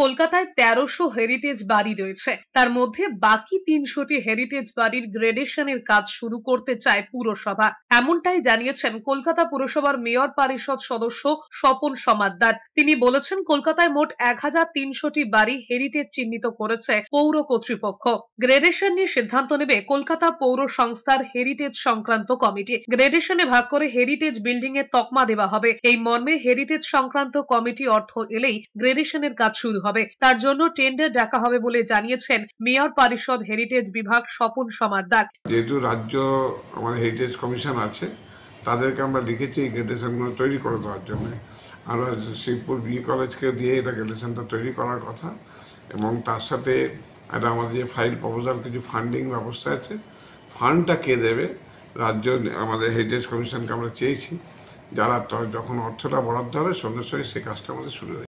কলকাতায় তেরোশো হেরিটেজ বাড়ি রয়েছে তার মধ্যে বাকি তিনশোটি হেরিটেজ বাড়ির গ্রেডেশনের কাজ শুরু করতে চায় পুরসভা এমনটাই জানিয়েছেন কলকাতা পুরসভার মেয়র পরিষদ সদস্য স্বপন সমাদ্দার তিনি বলেছেন কলকাতায় মোট এক হাজার তিনশোটি বাড়ি হেরিটেজ চিহ্নিত করেছে পৌর কর্তৃপক্ষ গ্রেডেশন নিয়ে সিদ্ধান্ত নেবে কলকাতা পৌর সংস্থার হেরিটেজ সংক্রান্ত কমিটি গ্রেডেশনে ভাগ করে হেরিটেজ বিল্ডিং এর তকমা দেওয়া হবে এই মর্মে হেরিটেজ সংক্রান্ত কমিটি অর্থ এলেই গ্রেডেশনের কাজ শুরু হবে তার জন্য টেন্ডার ডাকা হবে বলে জানিয়েছেন মেয়র পরিষদ হেরিটেজ বিভাগ স্বপন সমাদ্দার যেহেতু রাজ্য আমাদের হেরিটেজ কমিশন আছে তাদেরকে আমরা লিখেছি এই গ্রেডেশনগুলো তৈরি করে দেওয়ার জন্য আমরা শিবপুর বি কলেজকে দিয়ে এটা গ্রেডেশনটা তৈরি করার কথা এবং তার সাথে একটা আমাদের যে ফাইল প্রপোজাল কিছু ফান্ডিং ব্যবস্থা আছে ফান্ডটা কে দেবে রাজ্য আমাদের হেরিটেজ কমিশনকে আমরা চেয়েছি যারা যখন অর্থটা বরাদ্দ হবে সঙ্গে সঙ্গে সেই কাজটা আমাদের শুরু হয়েছে